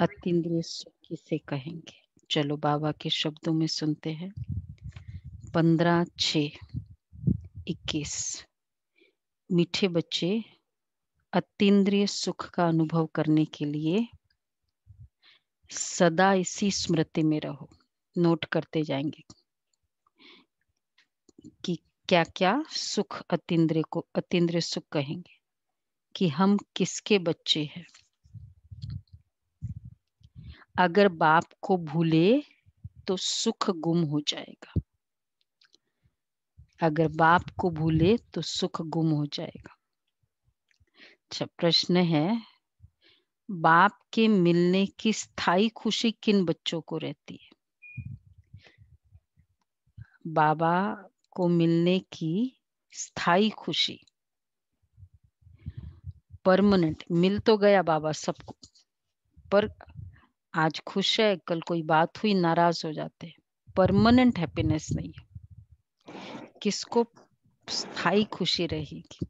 अतिद्रिय सुख किसे कहेंगे चलो बाबा के शब्दों में सुनते हैं पंद्रह छ इक्कीस मीठे बच्चे अतिद्रिय सुख का अनुभव करने के लिए सदा इसी स्मृति में रहो नोट करते जाएंगे कि क्या क्या सुख अतिद्रिय को अतिद्रिय सुख कहेंगे कि हम किसके बच्चे हैं अगर बाप को भूले तो सुख गुम हो जाएगा अगर बाप को भूले तो सुख गुम हो जाएगा अच्छा प्रश्न है बाप के मिलने की स्थायी खुशी किन बच्चों को रहती है बाबा को मिलने की स्थायी खुशी परमानेंट मिल तो गया बाबा सबको पर आज खुश है कल कोई बात हुई नाराज हो जाते परमानेंट हैप्पीनेस नहीं है किसको स्थायी खुशी रहेगी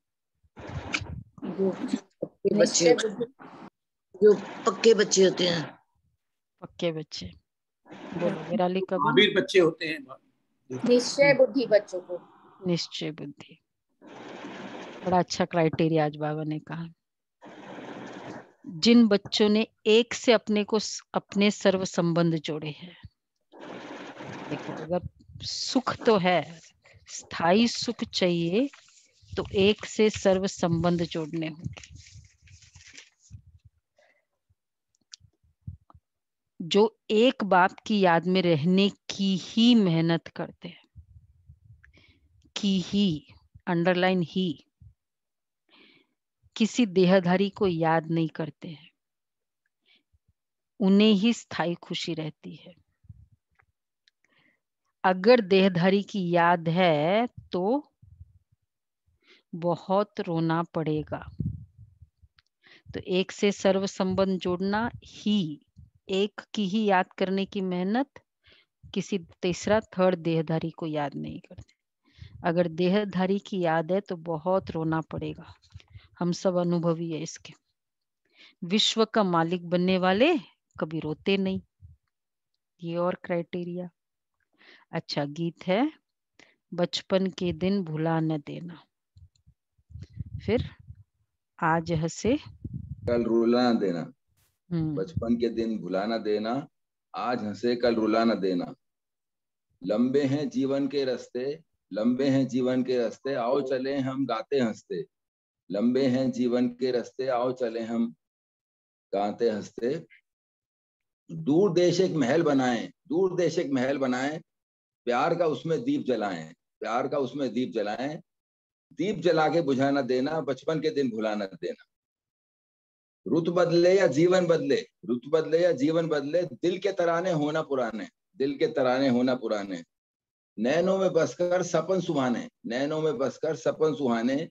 बच्चे जो पक्के बच्चे होते हैं पक्के बच्चे महावीर बच्चे होते हैं निश्चय बुद्धि बच्चों को निश्चय बुद्धि बड़ा अच्छा क्राइटेरिया आज बाबा ने कहा जिन बच्चों ने एक से अपने को अपने सर्व संबंध जोड़े हैं देखो अगर सुख तो है स्थाई सुख चाहिए तो एक से सर्व संबंध जोड़ने होंगे जो एक बाप की याद में रहने की ही मेहनत करते हैं की ही अंडरलाइन ही किसी देहधारी को याद नहीं करते हैं उन्हें ही स्थाई खुशी रहती है अगर देहधारी की याद है तो बहुत रोना पड़ेगा तो एक से सर्व संबंध जोड़ना ही एक की ही याद करने की मेहनत किसी तीसरा थर्ड देहधारी को याद नहीं करते अगर देहधारी की याद है तो बहुत रोना पड़ेगा हम सब अनुभवी है इसके विश्व का मालिक बनने वाले कभी रोते नहीं ये और क्राइटेरिया अच्छा गीत है बचपन के दिन भुला न देना फिर आज हसे कल रुला न देना हम्म। बचपन के दिन भुला न देना आज हंसे कल रुला न देना लंबे हैं जीवन के रास्ते लंबे हैं जीवन के रास्ते आओ चले हम गाते हंसते लंबे हैं जीवन के रास्ते आओ चले हम कांते हंसते दूर देश एक महल बनाए दूर देश एक महल बनाए प्यार का उसमें दीप जलाएं प्यार का उसमें दीप जलाएं दीप जला के बुझाना देना बचपन के दिन भुलाना देना रुत बदले या जीवन बदले रुत बदले या जीवन बदले दिल के तराने होना पुराने दिल के तराने होना पुराने नैनों में बसकर सपन सुहाने नैनों में बसकर सपन सुहाने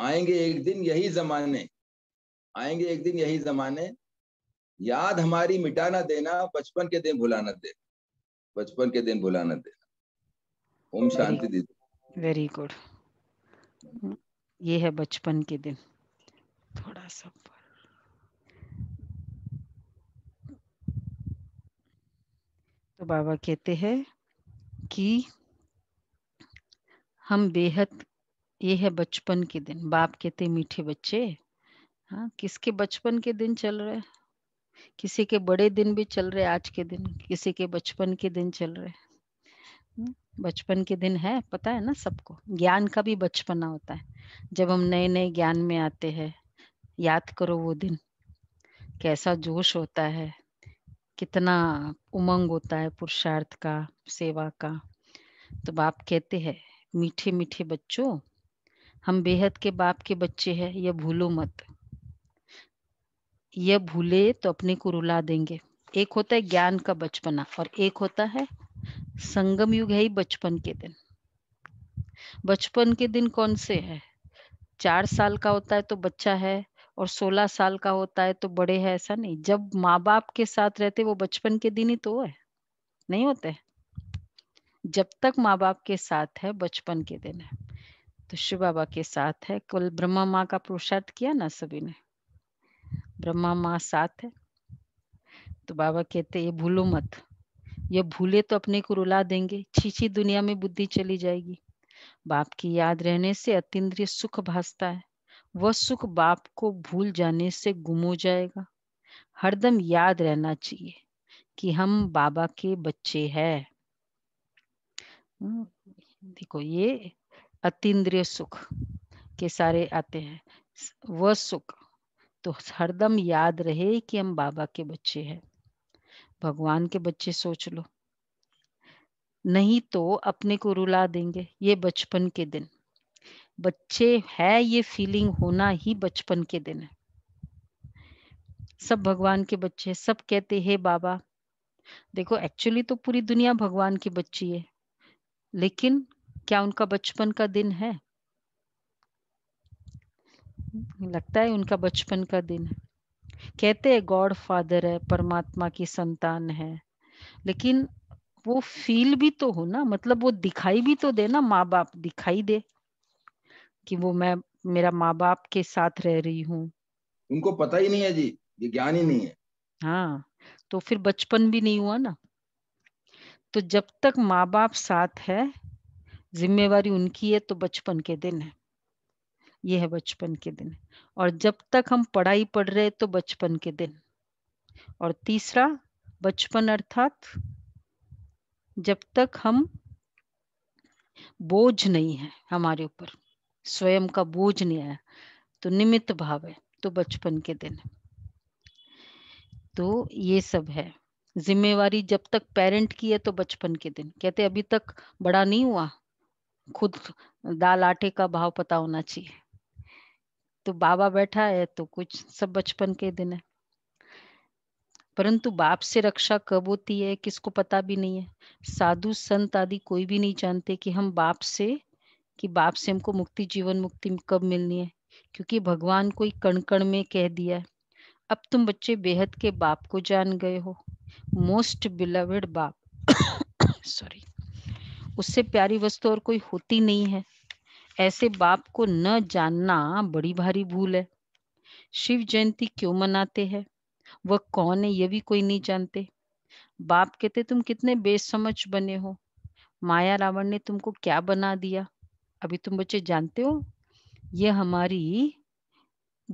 आएंगे एक दिन यही जमाने आएंगे एक दिन यही जमाने याद हमारी मिटाना देना बचपन के दिन भुलाना देना बचपन के दिन भुलाना देना ओम शांति दी वेरी गुड ये है बचपन के दिन थोड़ा सा तो बाबा कहते हैं कि हम बेहद ये है बचपन के दिन बाप कहते मीठे बच्चे हाँ किसके बचपन के दिन चल रहे किसी के बड़े दिन भी चल रहे आज के दिन किसी के बचपन के दिन चल रहे हम्म, बचपन के दिन है पता है ना सबको ज्ञान का भी बचपना होता है जब हम नए नए ज्ञान में आते हैं याद करो वो दिन कैसा जोश होता है कितना उमंग होता है पुरुषार्थ का सेवा का तो बाप कहते हैं मीठे मीठे बच्चों हम बेहद के बाप के बच्चे हैं यह भूलो मत यह भूले तो अपने को रुला देंगे एक होता है ज्ञान का बचपना और एक होता है संगम युग है ही बचपन के दिन बचपन के दिन कौन से है चार साल का होता है तो बच्चा है और सोलह साल का होता है तो बड़े है ऐसा नहीं जब माँ बाप के साथ रहते वो बचपन के दिन ही तो है नहीं होते जब तक माँ बाप के साथ है बचपन के दिन है तो शिव बाबा के साथ है कुल ब्रह्मा माँ का पुरुषार्थ किया ना सभी ने ब्रह्मा माँ साथ है तो बाबा कहते ये भूलो मत ये भूले तो अपने को रुला देंगे छीछी दुनिया में बुद्धि चली जाएगी बाप की याद रहने से अतिय सुख भासता है वह सुख बाप को भूल जाने से गुम हो जाएगा हरदम याद रहना चाहिए कि हम बाबा के बच्चे हैं हम्म, देखो ये अतीन्द्रिय सुख के सारे आते हैं वह सुख तो हरदम याद रहे कि हम बाबा के बच्चे हैं भगवान के बच्चे सोच लो नहीं तो अपने को रुला देंगे ये बचपन के दिन बच्चे है ये फीलिंग होना ही बचपन के दिन है सब भगवान के बच्चे सब कहते हैं बाबा देखो एक्चुअली तो पूरी दुनिया भगवान की बच्ची है लेकिन क्या उनका बचपन का दिन है लगता है उनका बचपन का दिन कहते हैं गॉड फादर है परमात्मा की संतान है लेकिन वो फील भी तो हो ना मतलब वो दिखाई भी तो दे ना माँ बाप दिखाई दे कि वो मैं मेरा माँ बाप के साथ रह रही हूँ उनको पता ही नहीं है जी ये ज्ञान ही नहीं है हाँ तो फिर बचपन भी नहीं हुआ ना तो जब तक माँ बाप साथ है जिम्मेवारी उनकी है तो बचपन के दिन है ये है बचपन के दिन और जब तक हम पढ़ाई पढ़ रहे तो बचपन के दिन और तीसरा बचपन अर्थात जब तक हम बोझ नहीं है हमारे ऊपर स्वयं का बोझ नहीं आया तो निमित्त भाव है तो बचपन के दिन तो ये सब है जिम्मेवारी जब तक पेरेंट की है तो बचपन के दिन कहते अभी तक बड़ा नहीं हुआ खुद दाल आटे का भाव पता होना चाहिए तो बाबा बैठा है तो कुछ सब बचपन के दिन है परंतु बाप से रक्षा कब होती है किसको पता भी नहीं है साधु संत आदि कोई भी नहीं जानते कि हम बाप से कि बाप से हमको मुक्ति जीवन मुक्ति कब मिलनी है क्योंकि भगवान को कण कण में कह दिया है अब तुम बच्चे बेहद के बाप को जान गए हो मोस्ट बिलवड बाप सॉरी उससे प्यारी वस्तु और कोई होती नहीं है ऐसे बाप को न जानना बड़ी भारी भूल है शिव जयंती क्यों मनाते हैं वह कौन है यह भी कोई नहीं जानते बाप कहते तुम कितने बेसमझ बने हो माया रावण ने तुमको क्या बना दिया अभी तुम बच्चे जानते हो यह हमारी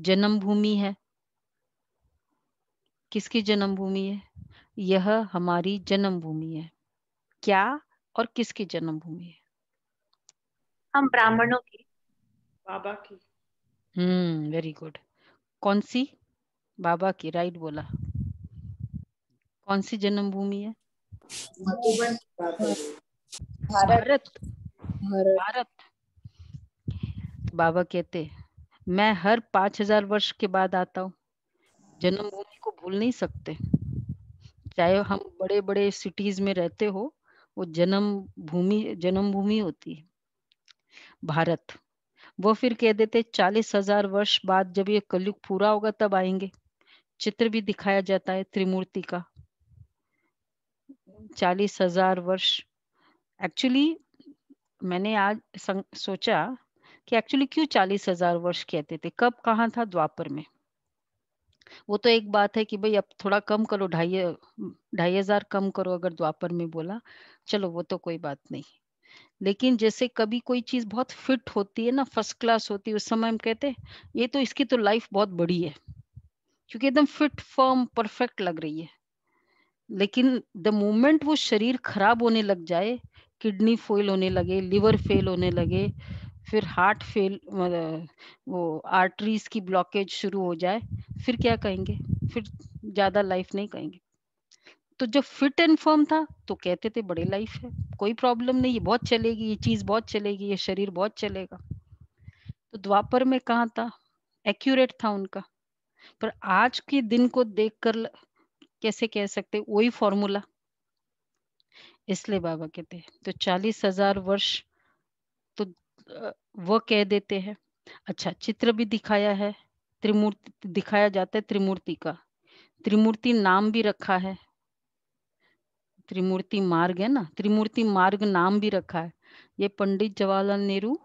जन्मभूमि है किसकी जन्मभूमि है यह हमारी जन्मभूमि है क्या और किसकी जन्मभूमि है हम ब्राह्मणों की बाबा की हम्म वेरी गुड कौन सी बाबा की राइट बोला कौन सी जन्मभूमि है भारत भारत बाबा कहते मैं हर पांच हजार वर्ष के बाद आता हूँ जन्मभूमि को भूल नहीं सकते चाहे हम बड़े बड़े सिटीज में रहते हो वो जन्म भूमि जन्म भूमि होती है भारत वो फिर कह देते चालीस हजार वर्ष बाद जब ये कलयुग पूरा होगा तब आएंगे चित्र भी दिखाया जाता है त्रिमूर्ति का चालीस हजार वर्ष एक्चुअली मैंने आज सोचा कि एक्चुअली क्यों चालीस हजार वर्ष कहते थे कब कहा था द्वापर में वो तो एक बात है कि भाई अब थोड़ा कम करो ढाई ढाई हजार कम करो अगर द्वापर में बोला चलो वो तो कोई बात नहीं लेकिन जैसे कभी कोई चीज बहुत फिट होती है ना फर्स्ट क्लास होती है उस समय हम कहते ये तो इसकी तो लाइफ बहुत बड़ी है क्योंकि एकदम फिट फर्म परफेक्ट लग रही है लेकिन द मोमेंट वो शरीर खराब होने लग जाए किडनी फेल होने लगे लिवर फेल होने लगे फिर हार्ट फेल मतलब वो आर्टरीज की ब्लॉकेज शुरू हो जाए फिर क्या कहेंगे फिर ज्यादा लाइफ नहीं कहेंगे तो जब फिट एंड फर्म था तो कहते थे बड़े लाइफ है कोई प्रॉब्लम नहीं ये बहुत चलेगी ये चीज बहुत चलेगी ये शरीर बहुत चलेगा तो द्वापर में कहा था एक्यूरेट था उनका पर आज के दिन को देखकर कैसे कह सकते वही फॉर्मूला इसलिए बाबा कहते हैं तो चालीस हजार वर्ष तो वह कह देते हैं अच्छा चित्र भी दिखाया है त्रिमूर्ति दिखाया जाता है त्रिमूर्ति का त्रिमूर्ति नाम भी रखा है त्रिमूर्ति मार्ग है ना त्रिमूर्ति मार्ग नाम भी रखा है ये पंडित जवाहरलाल नेहरू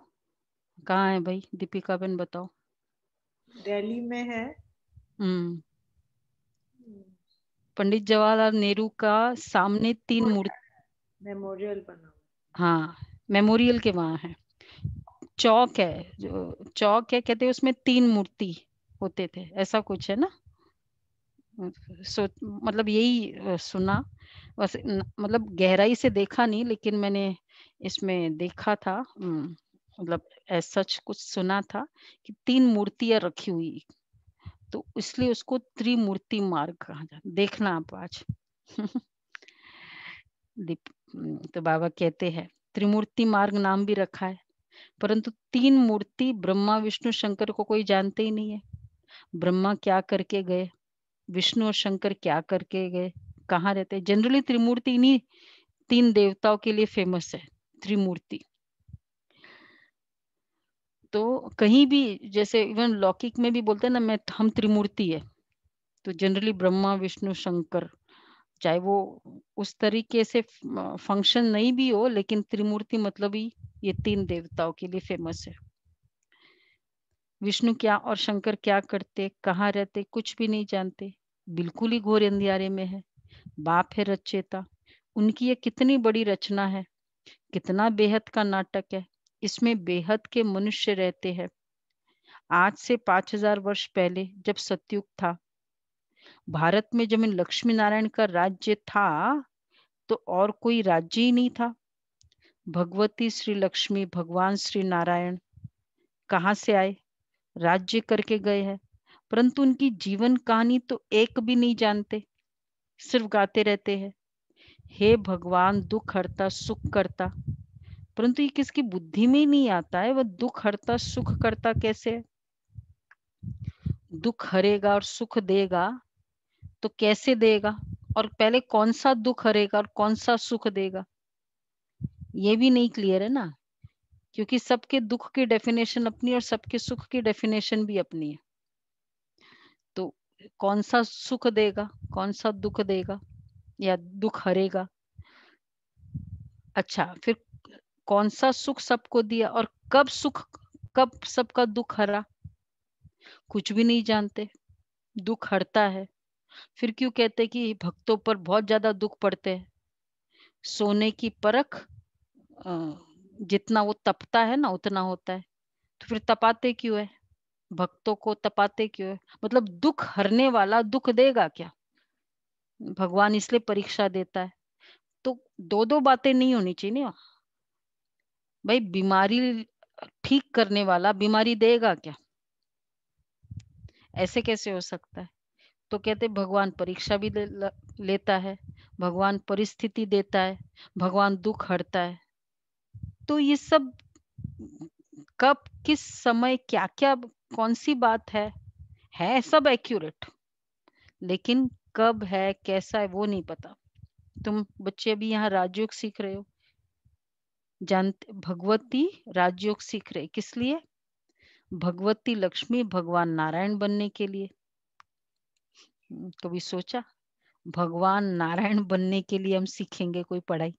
कहाँ है भाई दीपिका बेन बताओ दिल्ली में है हम्म।, हम्म पंडित जवाहरलाल नेहरू का सामने तीन मूर्ति मेमोरियल बना हाँ मेमोरियल के वहां है चौक है जो चौक है कहते उसमें तीन मूर्ति होते थे ऐसा कुछ है ना सो मतलब यही सुना बस मतलब गहराई से देखा नहीं लेकिन मैंने इसमें देखा था मतलब सच कुछ सुना था कि तीन मूर्तियां रखी हुई तो इसलिए उसको त्रिमूर्ति मार्ग कहा जाता देखना आप आज तो बाबा कहते हैं त्रिमूर्ति मार्ग नाम भी रखा है परंतु तीन मूर्ति ब्रह्मा विष्णु शंकर को कोई जानते ही नहीं है ब्रह्मा क्या करके गए विष्णु और शंकर क्या करके गए कहाँ रहते जनरली त्रिमूर्ति इन्हीं तीन देवताओं के लिए फेमस है त्रिमूर्ति तो कहीं भी जैसे इवन लौकिक में भी बोलते हैं ना मैं हम त्रिमूर्ति है तो जनरली ब्रह्मा विष्णु शंकर चाहे वो उस तरीके से फंक्शन नहीं भी हो लेकिन त्रिमूर्ति मतलब ही ये तीन देवताओं के लिए फेमस है विष्णु क्या और शंकर क्या करते कहाँ रहते कुछ भी नहीं जानते बिल्कुल ही घोर अंधियारे में है बाप है रचेता उनकी ये कितनी बड़ी रचना है कितना बेहद का नाटक है इसमें बेहद के मनुष्य रहते हैं आज से पांच हजार वर्ष पहले जब सत्युग था भारत में जब लक्ष्मी नारायण का राज्य था तो और कोई राज्य ही नहीं था भगवती श्री लक्ष्मी भगवान श्री नारायण कहाँ से आए राज्य करके गए हैं परंतु उनकी जीवन कहानी तो एक भी नहीं जानते सिर्फ गाते रहते हैं हे भगवान दुख हरता सुख करता परंतु ये किसकी बुद्धि में ही नहीं आता है वह दुख हरता सुख करता कैसे है दुख हरेगा और सुख देगा तो कैसे देगा और पहले कौन सा दुख हरेगा और कौन सा सुख देगा ये भी नहीं क्लियर है ना क्योंकि सबके दुख की डेफिनेशन अपनी और सबके सुख की डेफिनेशन भी अपनी है तो कौन सा सुख देगा कौन सा दुख देगा या दुख हरेगा अच्छा फिर कौन सा सुख सबको दिया और कब सुख कब सबका दुख हरा कुछ भी नहीं जानते दुख हरता है फिर क्यों कहते कि भक्तों पर बहुत ज्यादा दुख पड़ते हैं सोने की परख आ, जितना वो तपता है ना उतना होता है तो फिर तपाते क्यों है भक्तों को तपाते क्यों है मतलब दुख हरने वाला दुख देगा क्या भगवान इसलिए परीक्षा देता है तो दो दो बातें नहीं होनी चाहिए ना भाई बीमारी ठीक करने वाला बीमारी देगा क्या ऐसे कैसे हो सकता है तो कहते भगवान परीक्षा भी लेता है भगवान परिस्थिति देता है भगवान दुख हरता है तो ये सब कब किस समय क्या क्या कौन सी बात है है सब एक्यूरेट लेकिन कब है कैसा है वो नहीं पता तुम बच्चे अभी यहाँ राजयोग सीख रहे हो जानते भगवती राजयोग सीख रहे किस लिए भगवती लक्ष्मी भगवान नारायण बनने के लिए हम्म, कभी सोचा भगवान नारायण बनने के लिए हम सीखेंगे कोई पढ़ाई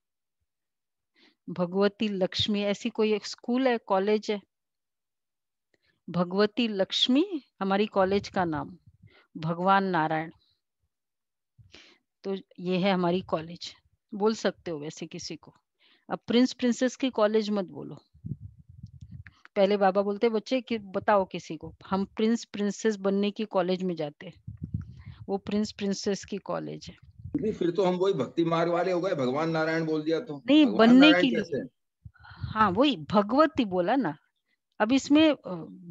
भगवती लक्ष्मी ऐसी कोई स्कूल है कॉलेज है भगवती लक्ष्मी हमारी कॉलेज का नाम भगवान नारायण तो ये है हमारी कॉलेज बोल सकते हो वैसे किसी को अब प्रिंस प्रिंसेस की कॉलेज मत बोलो पहले बाबा बोलते बच्चे कि बताओ किसी को हम प्रिंस प्रिंसेस बनने की कॉलेज में जाते वो प्रिंस प्रिंसेस की कॉलेज है नहीं फिर तो हम वही भक्ति मार्ग वाले हो गए भगवान नारायण बोल दिया तो नहीं बनने के लिए हाँ वही भगवती बोला ना अब इसमें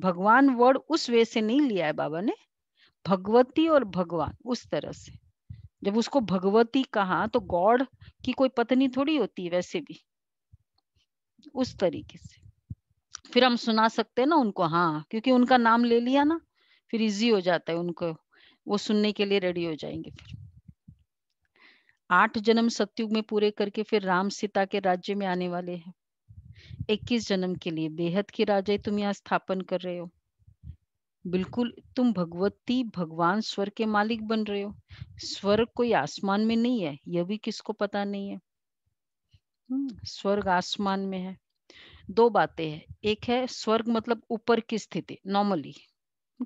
भगवान वर्ड उस वे से नहीं लिया है बाबा ने भगवती और भगवान उस तरह से जब उसको भगवती कहा तो गॉड की कोई पत्नी थोड़ी होती है वैसे भी उस तरीके से फिर हम सुना सकते हैं ना उनको हाँ क्योंकि उनका नाम ले लिया ना फिर इजी हो जाता है उनको वो सुनने के लिए रेडी हो जाएंगे फिर आठ जन्म सत्युग में पूरे करके फिर राम सीता के राज्य में आने वाले हैं इक्कीस जन्म के लिए बेहद की राजा तुम यहाँ स्थापन कर रहे हो बिल्कुल तुम भगवती भगवान स्वर के मालिक बन रहे हो स्वर्ग कोई आसमान में नहीं है यह भी किसको पता नहीं है हम्म, स्वर्ग आसमान में है दो बातें हैं एक है स्वर्ग मतलब ऊपर की स्थिति नॉर्मली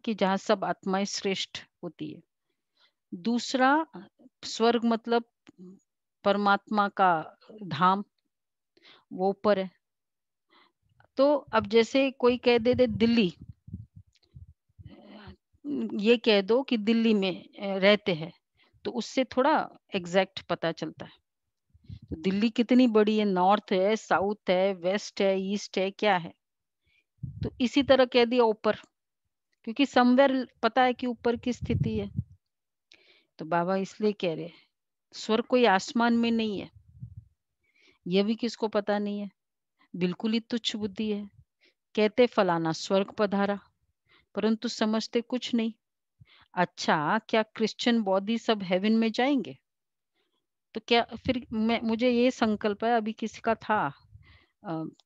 कि जहां सब आत्माएं श्रेष्ठ होती है दूसरा स्वर्ग मतलब परमात्मा का धाम वो ऊपर है तो अब जैसे कोई कह दे दे दिल्ली ये कह दो कि दिल्ली में रहते हैं तो उससे थोड़ा एग्जैक्ट पता चलता है तो दिल्ली कितनी बड़ी है नॉर्थ है साउथ है वेस्ट है ईस्ट है क्या है तो इसी तरह कह दिया ऊपर क्योंकि समवेयर पता है कि ऊपर की स्थिति है तो बाबा इसलिए कह रहे हैं स्वर कोई आसमान में नहीं है यह भी किसको पता नहीं है बिल्कुल ही तुच्छ बुद्धि है कहते फलाना स्वर्ग पधारा परंतु समझते कुछ नहीं अच्छा क्या क्रिश्चियन बौद्धि सब हेवन में जाएंगे तो क्या फिर मैं मुझे ये संकल्प है अभी किसी का था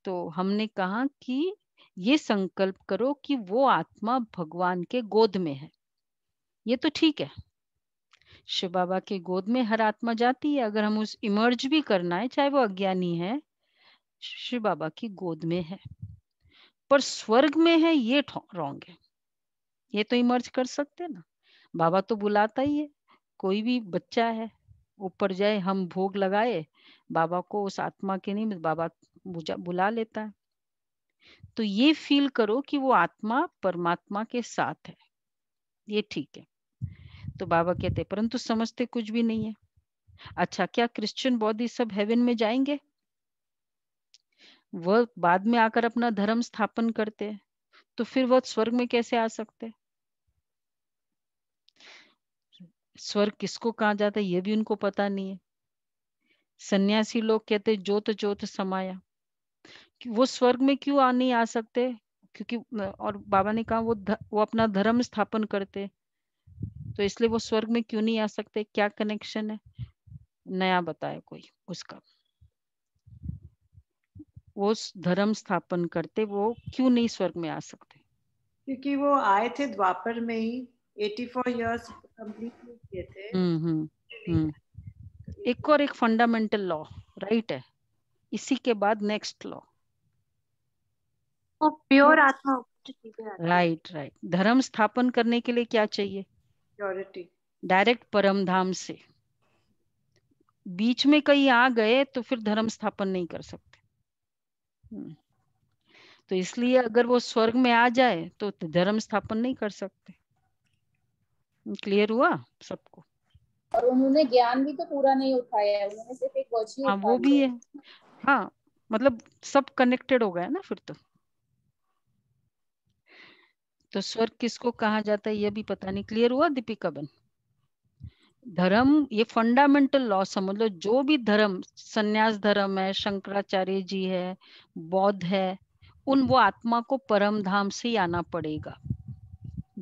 तो हमने कहा कि ये संकल्प करो कि वो आत्मा भगवान के गोद में है ये तो ठीक है शिव बाबा के गोद में हर आत्मा जाती है अगर हम उस इमर्ज भी करना है चाहे वो अज्ञानी है शिव बाबा की गोद में है पर स्वर्ग में है ये रॉन्ग है ये तो इमर्ज कर सकते ना बाबा तो बुलाता ही है कोई भी बच्चा है ऊपर जाए हम भोग लगाए बाबा को उस आत्मा के नहीं बाबा बुला लेता है तो ये फील करो कि वो आत्मा परमात्मा के साथ है ये ठीक है तो बाबा कहते परंतु समझते कुछ भी नहीं है अच्छा क्या क्रिश्चियन बौद्ध सब हेवन में जाएंगे वह बाद में आकर अपना धर्म स्थापन करते हैं तो फिर वह स्वर्ग में कैसे आ सकते स्वर्ग किसको कहा जाता है यह भी उनको पता नहीं है सन्यासी लोग कहते जोत जोत समाया वो स्वर्ग में क्यों आ नहीं आ सकते क्योंकि और बाबा ने कहा वो वो अपना धर्म स्थापन करते तो इसलिए वो स्वर्ग में क्यों नहीं आ सकते क्या कनेक्शन है नया बताए कोई उसका वो धर्म स्थापन करते वो क्यों नहीं स्वर्ग में आ सकते क्योंकि वो आए थे द्वापर में ही 84 इयर्स कंप्लीट किए थे हम्म हम्म, हम्म। एक और एक फंडामेंटल लॉ राइट है इसी के बाद नेक्स्ट लॉ प्योर आत्मा राइट राइट धर्म स्थापन करने के लिए क्या चाहिए प्योरिटी डायरेक्ट परम धाम से बीच में कहीं आ गए तो फिर धर्म स्थापन नहीं कर सकते हम्म। तो इसलिए अगर वो स्वर्ग में आ जाए तो धर्म स्थापन नहीं कर सकते क्लियर हुआ सबको और उन्होंने ज्ञान भी तो पूरा नहीं उठाया उन्होंने सिर्फ एक हाँ वो भी है हाँ मतलब सब कनेक्टेड हो गया ना फिर तो हम्म तो स्वर्ग किसको कहा जाता है यह भी पता नहीं क्लियर हुआ दीपिका बन धर्म ये फंडामेंटल लॉ समझ लो जो भी धर्म सन्यास धर्म है शंकराचार्य जी है बौद्ध है उन वो आत्मा को परम धाम से ही आना पड़ेगा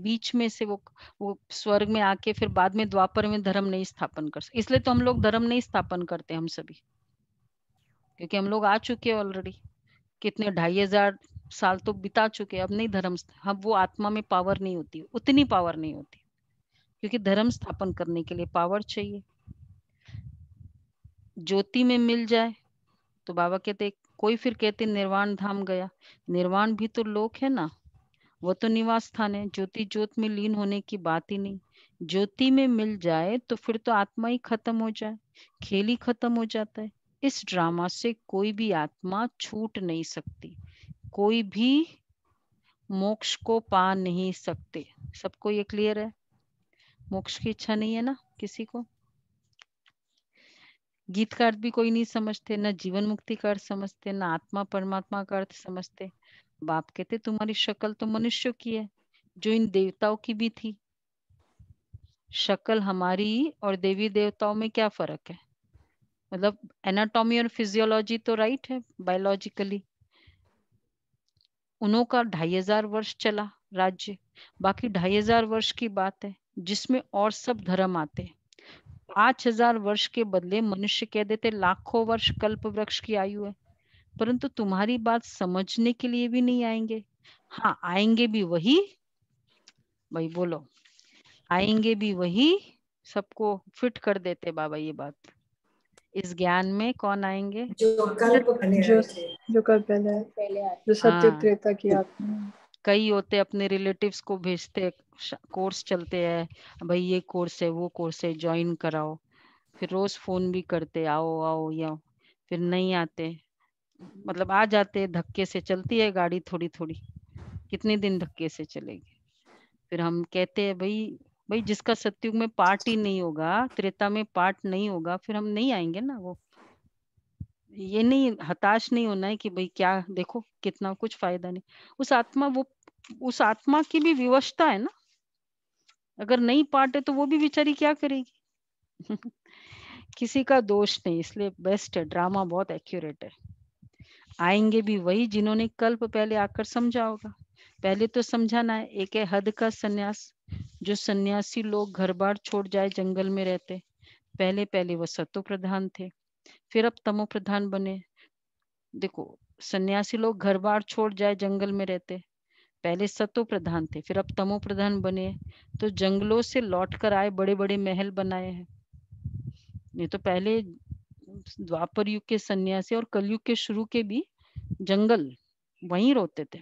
बीच में से वो वो स्वर्ग में आके फिर बाद में द्वापर में धर्म नहीं स्थापन कर सकते इसलिए तो हम लोग धर्म नहीं स्थापन करते हम सभी क्योंकि हम लोग आ चुके हैं ऑलरेडी कितने ढाई हजार साल तो बिता चुके अब नहीं धर्म अब वो आत्मा में पावर नहीं होती उतनी पावर नहीं होती क्योंकि धर्म स्थापन करने के लिए पावर चाहिए ज्योति में मिल जाए तो बाबा कहते कोई फिर कहते निर्वाण धाम गया निर्वाण भी तो लोक है ना वो तो निवास स्थान है ज्योति ज्योत में लीन होने की बात ही नहीं ज्योति में मिल जाए तो फिर तो आत्मा ही खत्म हो जाए खेल ही खत्म हो जाता है इस ड्रामा से कोई भी आत्मा छूट नहीं सकती कोई भी मोक्ष को पा नहीं सकते सबको ये क्लियर है मोक्ष की इच्छा नहीं है ना किसी को गीत का अर्थ भी कोई नहीं समझते ना जीवन मुक्ति का अर्थ समझते ना आत्मा परमात्मा का अर्थ समझते बाप कहते तुम्हारी शक्ल तो मनुष्य की है जो इन देवताओं की भी थी शक्ल हमारी और देवी देवताओं में क्या फर्क है मतलब एनाटॉमी और फिजियोलॉजी तो राइट है बायोलॉजिकली का ढाई हजार वर्ष चला राज्य बाकी ढाई हजार वर्ष की बात है जिसमें और सब धर्म आते पांच हजार वर्ष के बदले मनुष्य कह देते लाखों वर्ष कल्प वृक्ष की आयु है परंतु तुम्हारी बात समझने के लिए भी नहीं आएंगे हाँ आएंगे भी वही भाई बोलो आएंगे भी वही सबको फिट कर देते बाबा ये बात इस ज्ञान में कौन आएंगे जो कल्प पहले जो, जो कल पहले हाँ। जो सत्य त्रेता की आत्मा कई होते अपने रिलेटिव्स को भेजते कोर्स चलते हैं भाई ये कोर्स है वो कोर्स है ज्वाइन कराओ फिर रोज फोन भी करते आओ आओ या फिर नहीं आते मतलब आ जाते धक्के से चलती है गाड़ी थोड़ी थोड़ी कितने दिन धक्के से चलेगी फिर हम कहते हैं भाई भाई जिसका सत्युग में पार्ट ही नहीं होगा त्रेता में पार्ट नहीं होगा फिर हम नहीं आएंगे ना वो ये नहीं हताश नहीं होना है कि भाई क्या देखो कितना कुछ फायदा नहीं उस आत्मा वो उस आत्मा की भी विवशता है ना अगर नहीं पार्ट है तो वो भी बेचारी क्या करेगी किसी का दोष नहीं इसलिए बेस्ट है ड्रामा बहुत एक्यूरेट है आएंगे भी वही जिन्होंने कल्प पहले आकर समझा होगा पहले तो समझाना है एक है हद का संन्यास जो सन्यासी लोग घर बार छोड़ जाए जंगल में रहते पहले पहले वह सतो प्रधान थे फिर अब तमो प्रधान बने देखो सन्यासी लोग घर बार छोड़ जाए जंगल में रहते पहले सतो प्रधान थे फिर अब तमो प्रधान बने तो जंगलों से लौट कर आए बड़े बड़े महल बनाए हैं ये तो पहले द्वापर युग के सन्यासी और कलयुग के शुरू के भी जंगल वहीं रोते थे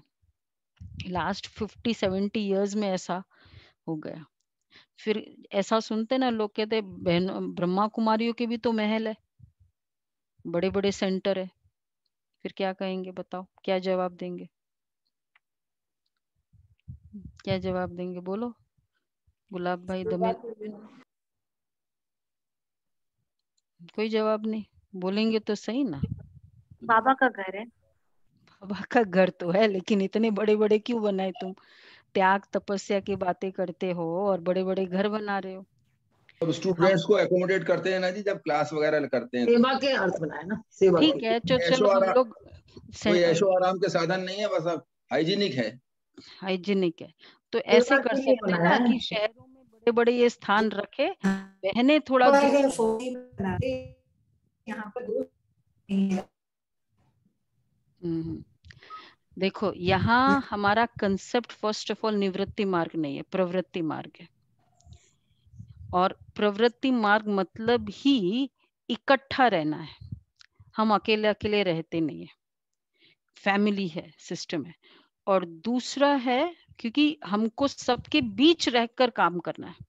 लास्ट फिफ्टी सेवेंटी इयर्स में ऐसा हो गया फिर ऐसा सुनते ना लोग कहते बहन ब्रह्मा कुमारियों के भी तो महल है बड़े बड़े सेंटर है फिर क्या कहेंगे बताओ क्या जवाब देंगे क्या जवाब देंगे बोलो गुलाब भाई दमे कोई जवाब नहीं बोलेंगे तो सही ना बाबा का घर है बाबा का घर तो है लेकिन इतने बड़े बड़े क्यों बनाए तुम त्याग तपस्या की बातें करते हो और बड़े बड़े घर बना रहे हो अब स्टूडेंट्स को एकोमोडेट करते हैं ना जी जब क्लास वगैरह करते हैं तो। सेवा के अर्थ बनाए ना सेवा ठीक है चलो हम लोग कोई ऐशो आराम के साधन नहीं है बस अब हाइजीनिक है हाइजीनिक है तो ऐसे कर सकते हैं ना कि शहरों में बड़े बड़े ये स्थान रखे हाँ। बहने थोड़ा यहाँ पर हम्म, हम्म। देखो हम्म। यहाँ हमारा कंसेप्ट फर्स्ट ऑफ ऑल निवृत्ति मार्ग नहीं है प्रवृत्ति मार्ग है और प्रवृत्ति मार्ग मतलब ही इकट्ठा रहना है हम अकेले अकेले रहते नहीं है फैमिली है सिस्टम है और दूसरा है क्योंकि हमको सबके बीच रहकर काम करना है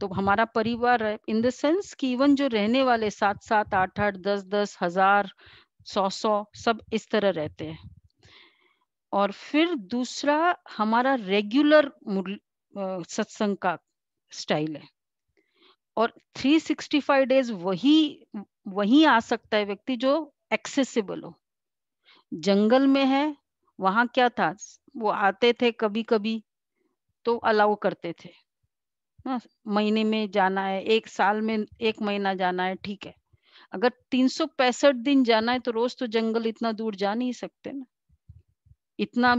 तो हमारा परिवार है इन द सेंस कि इवन जो रहने वाले सात सात आठ आठ दस दस हजार सौ सौ सब इस तरह रहते हैं और फिर दूसरा हमारा रेगुलर सत्संग का स्टाइल है और 365 डेज वही वही आ सकता है व्यक्ति जो एक्सेसिबल हो जंगल में है वहां क्या था वो आते थे कभी कभी तो अलाउ करते थे ना हाँ, महीने में जाना है एक साल में एक महीना जाना है ठीक है अगर तीन सौ पैंसठ दिन जाना है तो रोज तो जंगल इतना दूर जा नहीं सकते ना इतना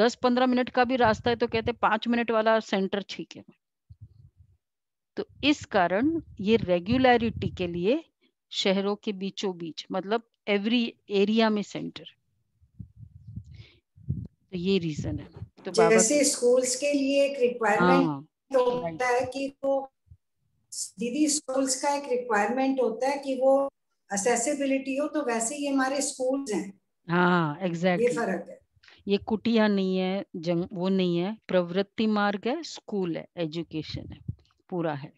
दस पंद्रह मिनट का भी रास्ता है तो कहते पांच मिनट वाला सेंटर ठीक है तो इस कारण ये रेगुलरिटी के लिए शहरों के बीचों बीच मतलब एवरी एरिया में सेंटर तो ये रीजन है तो जैसे स्कूल्स के लिए एक रिक्वायरमेंट हाँ। होता है कि वो दीदी स्कूल्स का एक रिक्वायरमेंट होता है कि वो असेसिबिलिटी हो तो वैसे ही हमारे स्कूल हैं हाँ एग्जैक्टली exactly. ये फर्क है ये कुटिया नहीं है जंग वो नहीं है प्रवृत्ति मार्ग है स्कूल है एजुकेशन है पूरा है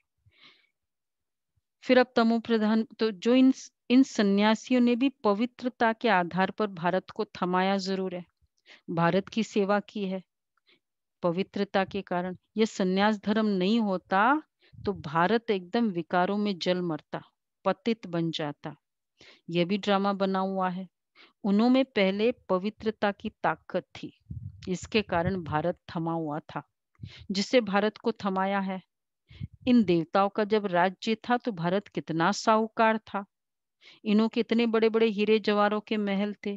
फिर अब तमो प्रधान तो जो इन इन सन्यासियों ने भी पवित्रता के आधार पर भारत को थमाया जरूर है भारत की सेवा की है पवित्रता के कारण यह सन्यास धर्म नहीं होता तो भारत एकदम विकारों में जल मरता पतित बन जाता यह भी ड्रामा बना हुआ है उन्हों में पहले पवित्रता की ताकत थी इसके कारण भारत थमा हुआ था जिसे भारत को थमाया है इन देवताओं का जब राज्य था तो भारत कितना साहूकार था इन्हों के इतने बड़े बड़े हीरे जवारों के महल थे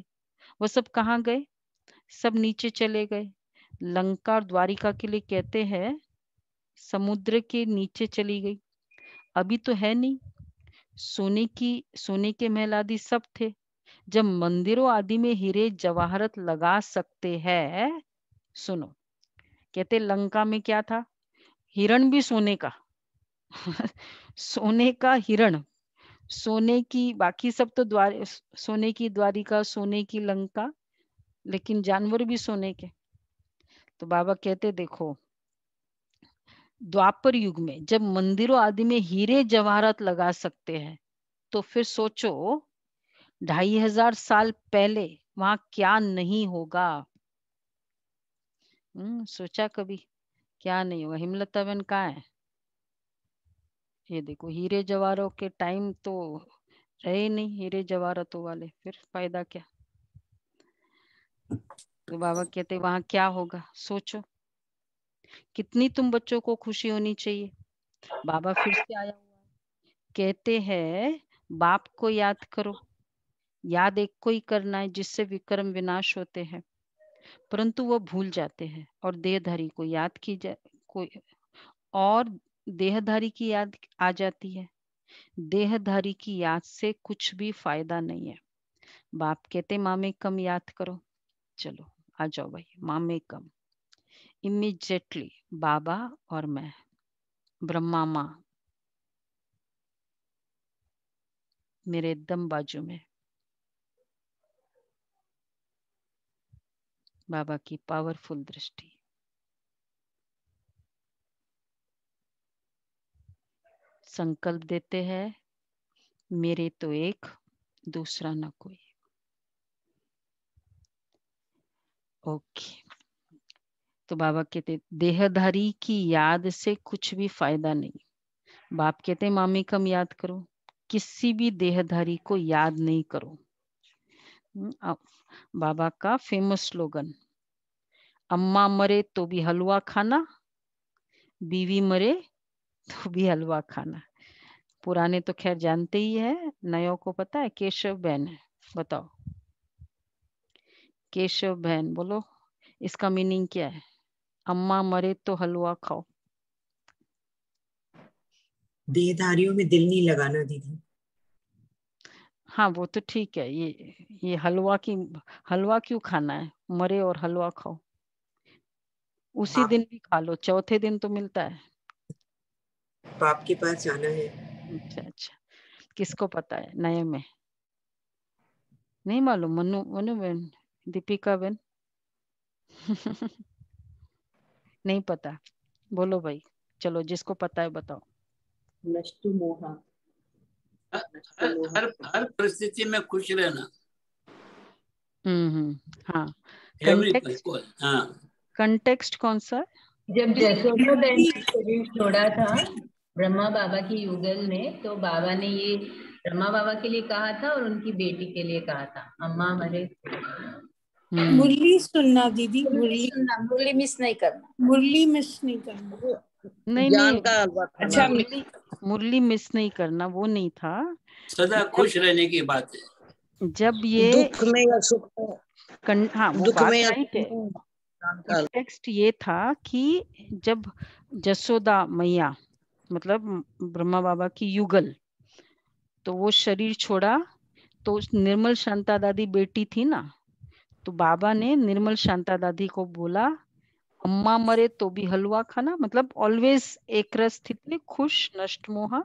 वो सब कहा गए सब नीचे चले गए लंका और द्वारिका के लिए कहते हैं समुद्र के नीचे चली गई अभी तो है नहीं सोने की सोने के महल आदि सब थे जब मंदिरों आदि में हीरे जवाहरत लगा सकते हैं सुनो कहते लंका में क्या था हिरण भी सोने का सोने का हिरण सोने की बाकी सब तो द्वार सोने की द्वारिका सोने की लंका लेकिन जानवर भी सोने के तो बाबा कहते देखो द्वापर युग में जब मंदिरों आदि में हीरे जवाहरात लगा सकते हैं तो फिर सोचो ढाई हजार साल पहले वहां क्या नहीं होगा हम्म सोचा कभी क्या नहीं होगा हिमलता बहन कहा है ये देखो हीरे जवारों के टाइम तो रहे नहीं हीरे जवाहरातों वाले फिर फायदा क्या तो बाबा कहते वहां क्या होगा सोचो कितनी तुम बच्चों को खुशी होनी चाहिए बाबा फिर से आया हुआ कहते हैं बाप को याद करो याद एक को ही करना है जिससे विक्रम विनाश होते हैं परंतु वह भूल जाते हैं और देहधारी को याद की जा और देहधारी की याद आ जाती है देहधारी की याद से कुछ भी फायदा नहीं है बाप कहते मामे कम याद करो चलो आ जाओ भाई मामे कम इमीजिएटली बाबा और मैं ब्रह्मा माँ मेरे दम बाजू में बाबा की पावरफुल दृष्टि संकल्प देते हैं मेरे तो एक दूसरा ना कोई ओके okay. तो बाबा कहते देहधारी की याद से कुछ भी फायदा नहीं बाप कहते मामी कम याद करो किसी भी देहधारी को याद नहीं करो हम्म, बाबा का फेमस स्लोगन अम्मा मरे तो भी हलवा खाना बीवी मरे तो भी हलवा खाना पुराने तो खैर जानते ही है नयो को पता है केशव बहन है बताओ केशव बहन बोलो इसका मीनिंग क्या है अम्मा मरे तो हलवा खाओ देहधारियों में दिल नहीं लगाना दीदी हाँ वो तो ठीक है ये ये हलवा की हलवा क्यों खाना है मरे और हलवा खाओ उसी दिन भी खा लो चौथे दिन तो मिलता है बाप तो के पास जाना है अच्छा अच्छा किसको पता है नए में नहीं मालूम मनु मनु बहन दीपिका बहन नहीं पता बोलो भाई चलो जिसको पता है बताओ नष्ट हर हर परिस्थिति में खुश रहना हम्म, हम्म हाँ कंटेक्स्ट हाँ। कौन सा जब शरीर छोड़ा था ब्रह्मा बाबा की युगल ने तो बाबा ने ये ब्रह्मा बाबा के लिए कहा था और उनकी बेटी के लिए कहा था अम्मा हमारे हम्म। मुरली सुनना दीदी मुरली सुनना मुरली मिस नहीं करना मुरली मिस नहीं करना नहीं नहीं अच्छा मुरली मिस नहीं करना वो नहीं था सदा खुश रहने की बात है जब ये दुख में या सुख में हाँ वो दुख में टेक्स्ट ये था कि जब जसोदा मैया मतलब ब्रह्मा बाबा की युगल तो वो शरीर छोड़ा तो निर्मल शांता दादी बेटी थी ना तो बाबा ने निर्मल शांता दादी को बोला अम्मा मरे तो भी हलवा खाना मतलब ऑलवेज एक रस स्थिति खुश नष्ट मोहा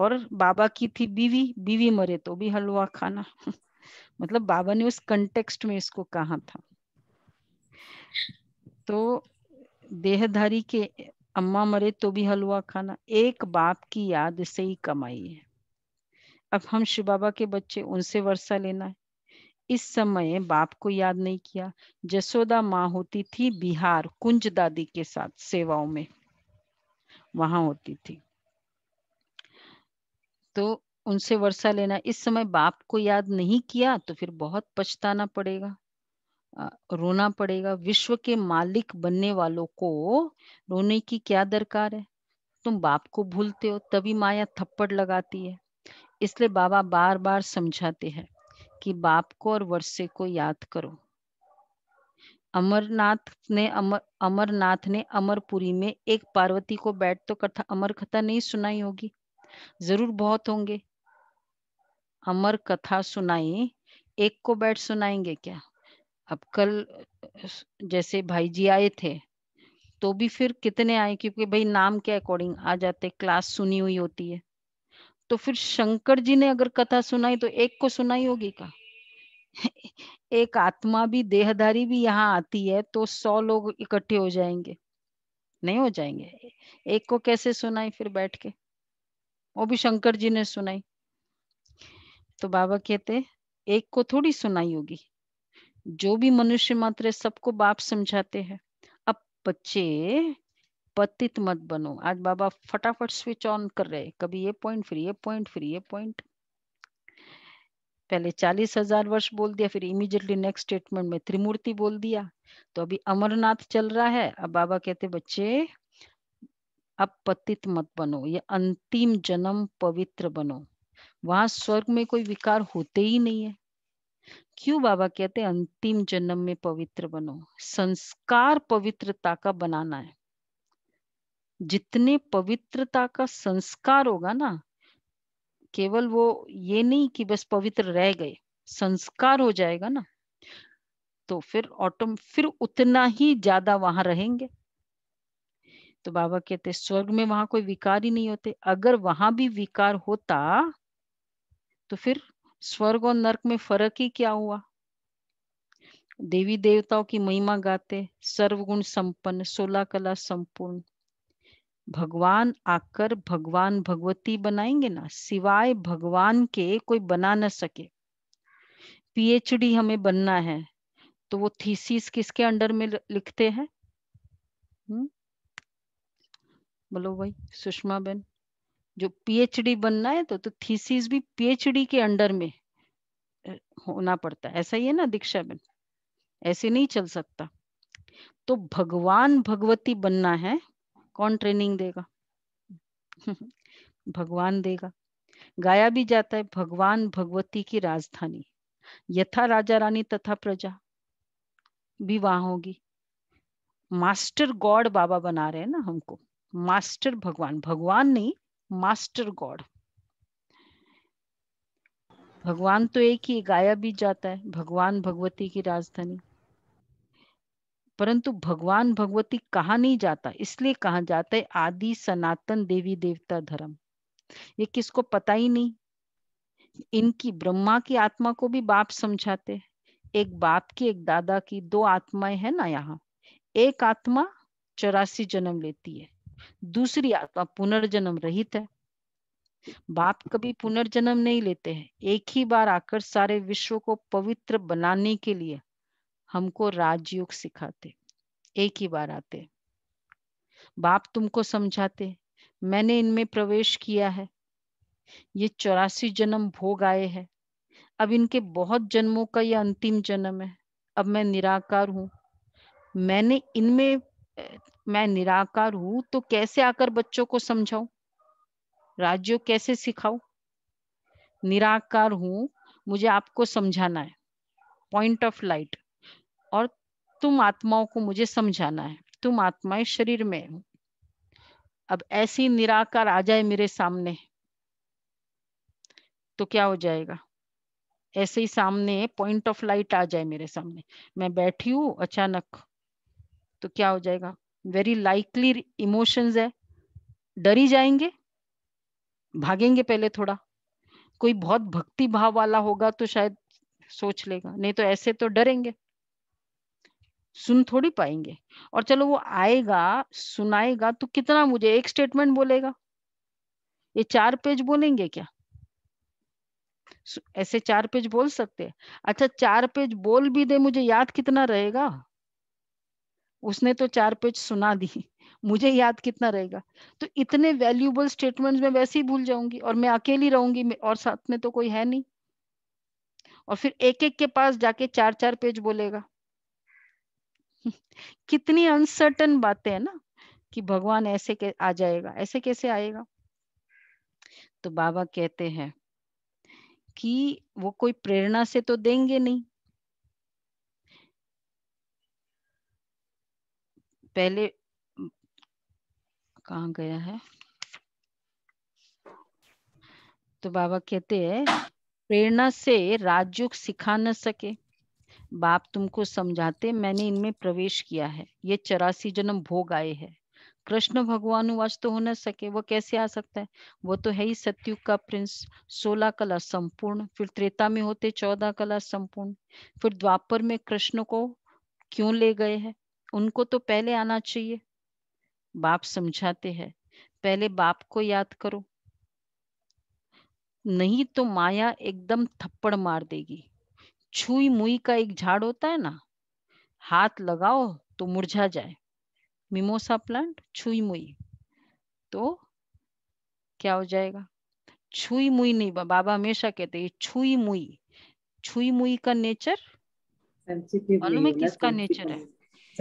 और बाबा की थी बीवी बीवी मरे तो भी हलवा खाना मतलब बाबा ने उस कंटेक्स्ट में इसको कहा था तो देहधारी के अम्मा मरे तो भी हलवा खाना एक बाप की याद से ही कमाई है अब हम शिव बाबा के बच्चे उनसे वर्षा लेना है इस समय बाप को याद नहीं किया जसोदा माँ होती थी बिहार कुंज दादी के साथ सेवाओं में वहां होती थी तो उनसे वर्षा लेना इस समय बाप को याद नहीं किया तो फिर बहुत पछताना पड़ेगा रोना पड़ेगा विश्व के मालिक बनने वालों को रोने की क्या दरकार है तुम बाप को भूलते हो तभी माया थप्पड़ लगाती है इसलिए बाबा बार बार समझाते हैं कि बाप को और वर्षे को याद करो अमरनाथ ने अमर अमरनाथ ने अमरपुरी में एक पार्वती को बैठ तो कथा अमर कथा नहीं सुनाई होगी जरूर बहुत होंगे अमर कथा सुनाई एक को बैठ सुनाएंगे क्या अब कल जैसे भाई जी आए थे तो भी फिर कितने आए क्योंकि भाई नाम के अकॉर्डिंग आ जाते क्लास सुनी हुई होती है तो फिर शंकर जी ने अगर कथा सुनाई तो एक को सुनाई होगी का एक आत्मा भी देहधारी भी यहाँ आती है तो सौ लोग इकट्ठे हो जाएंगे नहीं हो जाएंगे एक को कैसे सुनाई फिर बैठ के वो भी शंकर जी ने सुनाई तो बाबा कहते एक को थोड़ी सुनाई होगी जो भी मनुष्य मात्र सबको बाप समझाते हैं अब बच्चे पतित मत बनो आज बाबा फटाफट स्विच ऑन कर रहे कभी ये पॉइंट फिर ये पॉइंट फिर ये पॉइंट पहले चालीस हजार वर्ष बोल दिया फिर इमीडिएटली नेक्स्ट स्टेटमेंट में त्रिमूर्ति बोल दिया तो अभी अमरनाथ चल रहा है अब बाबा कहते बच्चे अब पतित मत बनो ये अंतिम जन्म पवित्र बनो वहां स्वर्ग में कोई विकार होते ही नहीं है क्यों बाबा कहते अंतिम जन्म में पवित्र बनो संस्कार पवित्रता का बनाना है जितने पवित्रता का संस्कार होगा ना केवल वो ये नहीं कि बस पवित्र रह गए संस्कार हो जाएगा ना तो फिर ऑटोम फिर उतना ही ज्यादा वहां रहेंगे तो बाबा कहते स्वर्ग में वहां कोई विकार ही नहीं होते अगर वहां भी विकार होता तो फिर स्वर्ग और नर्क में फर्क ही क्या हुआ देवी देवताओं की महिमा गाते सर्वगुण संपन्न सोलह कला संपूर्ण भगवान आकर भगवान भगवती बनाएंगे ना सिवाय भगवान के कोई बना ना सके पीएचडी हमें बनना है तो वो थीसिस किसके अंडर में लिखते हैं बोलो भाई सुषमा बेन जो पीएचडी बनना है तो तो थीसिस भी पीएचडी के अंडर में होना पड़ता है ऐसा ही है ना दीक्षा बेन ऐसे नहीं चल सकता तो भगवान भगवती बनना है कौन ट्रेनिंग देगा भगवान देगा गाया भी जाता है भगवान भगवती की राजधानी यथा राजा रानी तथा प्रजा भी वहां होगी मास्टर गॉड बाबा बना रहे हैं ना हमको मास्टर भगवान भगवान नहीं मास्टर गॉड भगवान तो एक ही गाया भी जाता है भगवान भगवती की राजधानी परंतु भगवान भगवती कहा नहीं जाता इसलिए कहा जाता है आदि सनातन देवी देवता धर्म ये किसको पता ही नहीं इनकी ब्रह्मा की आत्मा को भी बाप समझाते एक बाप की एक दादा की दो आत्माएं है ना यहाँ एक आत्मा चौरासी जन्म लेती है दूसरी आत्मा पुनर्जन्म रहित है बाप कभी पुनर्जन्म नहीं लेते हैं एक ही बार आकर सारे विश्व को पवित्र बनाने के लिए हमको राजयोग सिखाते एक ही बार आते बाप तुमको समझाते मैंने इनमें प्रवेश किया है ये चौरासी जन्म भोग आए हैं अब इनके बहुत जन्मों का ये अंतिम जन्म है अब मैं निराकार हूं मैंने इनमें मैं निराकार हूं तो कैसे आकर बच्चों को समझाऊं राज्यों कैसे सिखाऊं निराकार हूं मुझे आपको समझाना है पॉइंट ऑफ लाइट तुम आत्माओं को मुझे समझाना है तुम आत्माएं शरीर में हो अब ऐसी निराकार आ जाए मेरे सामने तो क्या हो जाएगा ऐसे ही सामने पॉइंट ऑफ लाइट आ जाए मेरे सामने मैं बैठी हूं अचानक तो क्या हो जाएगा वेरी लाइकली इमोशंस है डर ही जाएंगे भागेंगे पहले थोड़ा कोई बहुत भक्ति भाव वाला होगा तो शायद सोच लेगा नहीं तो ऐसे तो डरेंगे सुन थोड़ी पाएंगे और चलो वो आएगा सुनाएगा तो कितना मुझे एक स्टेटमेंट बोलेगा ये चार पेज बोलेंगे क्या ऐसे चार पेज बोल सकते हैं अच्छा चार पेज बोल भी दे मुझे याद कितना रहेगा उसने तो चार पेज सुना दी मुझे याद कितना रहेगा तो इतने वैल्यूबल स्टेटमेंट्स में वैसे ही भूल जाऊंगी और मैं अकेली रहूंगी और साथ में तो कोई है नहीं और फिर एक एक के पास जाके चार चार पेज बोलेगा कितनी अनसर्टन बातें है ना कि भगवान ऐसे के आ जाएगा ऐसे कैसे आएगा तो बाबा कहते हैं कि वो कोई प्रेरणा से तो देंगे नहीं पहले कहा गया है तो बाबा कहते हैं प्रेरणा से राजयुग सिखा न सके बाप तुमको समझाते मैंने इनमें प्रवेश किया है ये चौरासी जन्म भोग आए हैं कृष्ण भगवान वाच तो हो न सके वो कैसे आ सकता है वो तो है ही सत्युग का प्रिंस सोलह कला संपूर्ण फिर त्रेता में होते चौदह कला संपूर्ण फिर द्वापर में कृष्ण को क्यों ले गए हैं उनको तो पहले आना चाहिए बाप समझाते हैं पहले बाप को याद करो नहीं तो माया एकदम थप्पड़ मार देगी छुई मुई का एक झाड़ होता है ना हाथ लगाओ तो मुरझा जाए मिमोसा प्लांट छुई मुई तो क्या हो जाएगा छुई मुई नहीं बाबा हमेशा कहते हैं छुई मुई छुई मुई का नेचर मालूम है किसका नेचर है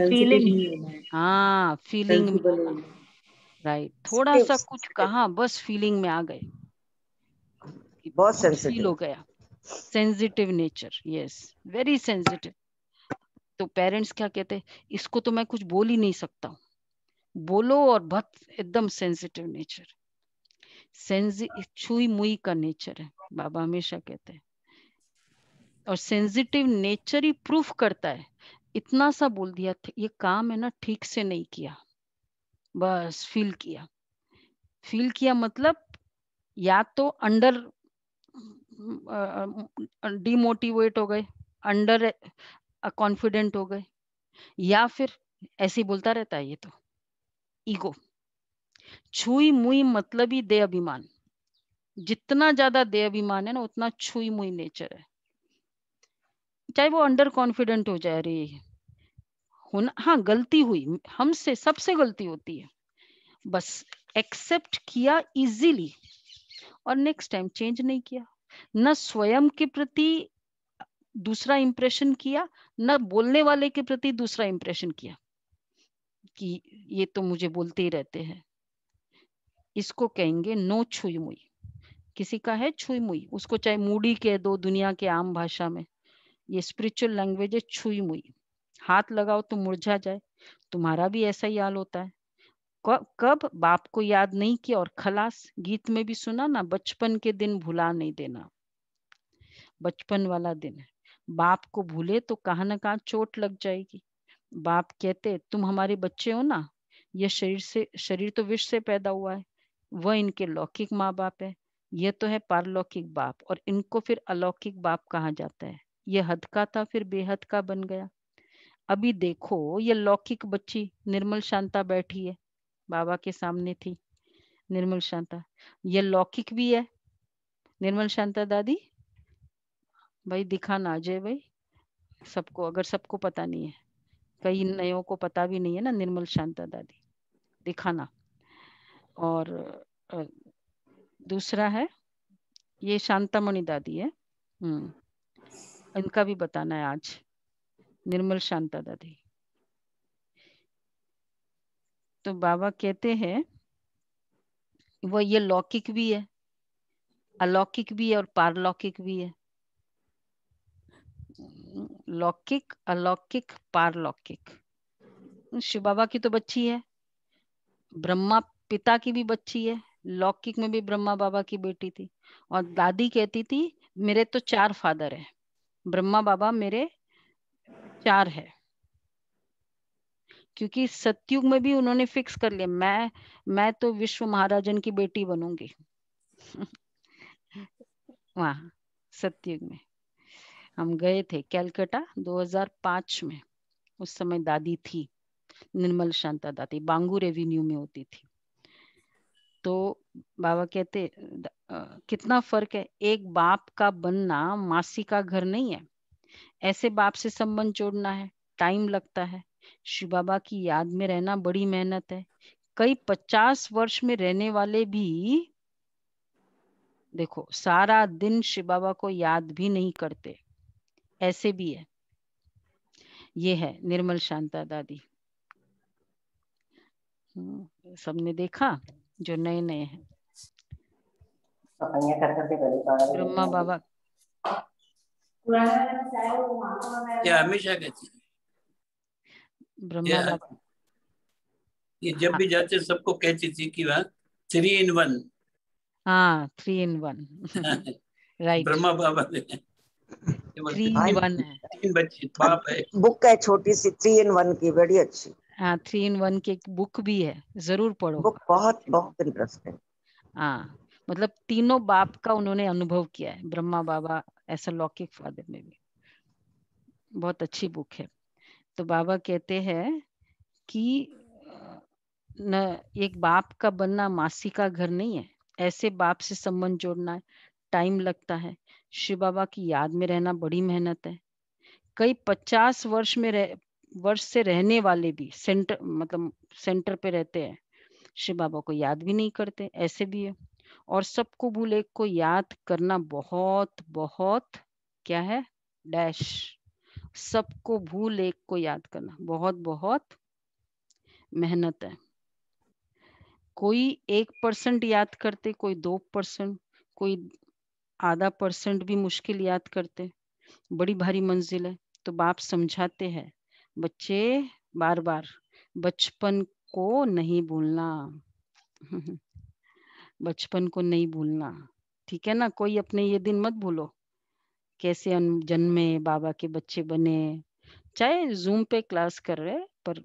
फीलिंग हाँ फीलिंग राइट थोड़ा सा कुछ कहा बस फीलिंग में आ गए बहुत सेंसिटिव हो गया sensitive nature yes very sensitive तो पेरेंट्स क्या कहते हैं इसको तो मैं कुछ बोल ही नहीं सकता बोलो और बहुत एकदम सेंसिटिव नेचर छुई मुई का नेचर है बाबा हमेशा कहते हैं और सेंसिटिव नेचर ही प्रूफ करता है इतना सा बोल दिया ये काम है ना ठीक से नहीं किया बस फील किया फील किया मतलब या तो अंडर डिमोटिवेट हो गए अंडर कॉन्फिडेंट हो गए या फिर ऐसे बोलता रहता है ये तो ईगो छुई मुई मतलब ही दे अभिमान जितना ज्यादा दे अभिमान है ना उतना छुई मुई नेचर है चाहे वो अंडर कॉन्फिडेंट हो जाए रे हाँ गलती हुई हमसे सबसे गलती होती है बस एक्सेप्ट किया इजीली और नेक्स्ट टाइम चेंज नहीं किया न स्वयं के प्रति दूसरा इंप्रेशन किया न बोलने वाले के प्रति दूसरा इंप्रेशन किया कि ये तो मुझे बोलते ही रहते हैं इसको कहेंगे नो छुई मुई किसी का है छुई मुई उसको चाहे मूडी कह दो दुनिया के आम भाषा में ये स्पिरिचुअल लैंग्वेज है छुई मुई हाथ लगाओ तो मुरझा जाए तुम्हारा भी ऐसा ही हाल होता है कब बाप को याद नहीं किया और खलास गीत में भी सुना ना बचपन के दिन भुला नहीं देना बचपन वाला दिन है बाप को भूले तो कहा ना कहा चोट लग जाएगी बाप कहते तुम हमारे बच्चे हो ना यह शरीर से शरीर तो विष से पैदा हुआ है वह इनके लौकिक माँ बाप है यह तो है पारलौकिक बाप और इनको फिर अलौकिक बाप कहा जाता है यह हद का था फिर बेहद का बन गया अभी देखो ये लौकिक बच्ची निर्मल शांता बैठी है बाबा के सामने थी निर्मल शांता ये लौकिक भी है निर्मल शांता दादी भाई दिखा ना जय भाई सबको अगर सबको पता नहीं है कई नयों को पता भी नहीं है ना निर्मल शांता दादी दिखाना और दूसरा है ये शांतामणि दादी है हम्म इनका भी बताना है आज निर्मल शांता दादी तो बाबा कहते हैं वो ये लौकिक भी है अलौकिक भी है और पारलौकिक भी है लौकिक अलौकिक पारलौकिक शिव बाबा की तो बच्ची है ब्रह्मा पिता की भी बच्ची है लौकिक में भी ब्रह्मा बाबा की बेटी थी और दादी कहती थी मेरे तो चार फादर है ब्रह्मा बाबा मेरे चार है क्योंकि सत्युग में भी उन्होंने फिक्स कर लिया मैं मैं तो विश्व महाराजन की बेटी बनूंगी वहां सत्युग में हम गए थे कैलकटा 2005 में उस समय दादी थी निर्मल शांता दादी बांगू रेवेन्यू में होती थी तो बाबा कहते कितना फर्क है एक बाप का बनना मासी का घर नहीं है ऐसे बाप से संबंध जोड़ना है टाइम लगता है शिव बाबा की याद में रहना बड़ी मेहनत है कई पचास वर्ष में रहने वाले भी देखो सारा दिन शिव बाबा को याद भी नहीं करते ऐसे भी है ये है निर्मल शांता दादी हम्म, सबने देखा जो नए नए हैं ब्रह्मा बाबा क्या हमेशा कहती ब्रह्मा ये जब भी जाते सबको कहती थी कि वह थ्री इन वन हाँ three in one right Brahma Baba ने थ्री इन वन है बाप है बुक है छोटी सी थ्री इन वन की बड़ी अच्छी हाँ थ्री इन वन की एक बुक भी है जरूर पढ़ो बुक बहुत बहुत इंटरेस्टिंग हाँ मतलब तीनों बाप का उन्होंने अनुभव किया है ब्रह्मा बाबा ऐसा लौकिक फादर में भी बहुत अच्छी बुक है तो बाबा कहते हैं कि न एक बाप का बनना मासी का घर नहीं है ऐसे बाप से संबंध जोड़ना टाइम लगता है शिव बाबा की याद में रहना बड़ी मेहनत है कई पचास वर्ष में रह वर्ष से रहने वाले भी सेंटर मतलब सेंटर पे रहते हैं शिव बाबा को याद भी नहीं करते ऐसे भी है और सबको भूले को याद करना बहुत बहुत क्या है डैश सबको भूल एक को याद करना बहुत बहुत मेहनत है कोई एक परसेंट याद करते कोई दो परसेंट कोई आधा परसेंट भी मुश्किल याद करते बड़ी भारी मंजिल है तो बाप समझाते हैं बच्चे बार बार बचपन को नहीं भूलना बचपन को नहीं भूलना ठीक है ना कोई अपने ये दिन मत भूलो कैसे जन्मे बाबा के बच्चे बने चाहे जूम पे क्लास कर रहे पर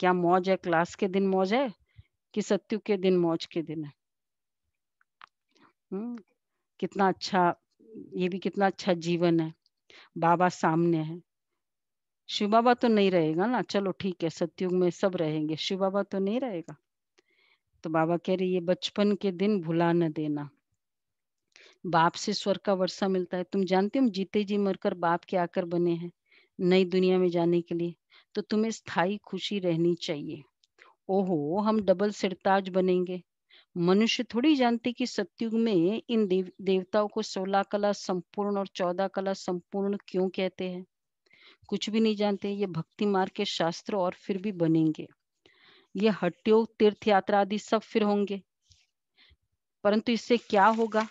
क्या मौज है क्लास के दिन मौज है कि सत्यु के दिन मौज के दिन है हम्म, कितना अच्छा ये भी कितना अच्छा जीवन है बाबा सामने है शिव बाबा तो नहीं रहेगा ना चलो ठीक है सत्युग में सब रहेंगे शिव बाबा तो नहीं रहेगा तो बाबा कह रहे ये बचपन के दिन भुला न देना बाप से स्वर का वर्षा मिलता है तुम जानते हो जीते जी मरकर बाप के आकर बने हैं नई दुनिया में जाने के लिए तो तुम्हें स्थायी खुशी रहनी चाहिए ओहो हम डबल सिरताज बनेंगे मनुष्य थोड़ी जानते कि सत्युग में इन देव, देवताओं को सोलह कला संपूर्ण और चौदह कला संपूर्ण क्यों कहते हैं कुछ भी नहीं जानते ये भक्ति मार्ग के शास्त्र और फिर भी बनेंगे ये हट्योग तीर्थ यात्रा आदि सब फिर होंगे परंतु इससे क्या होगा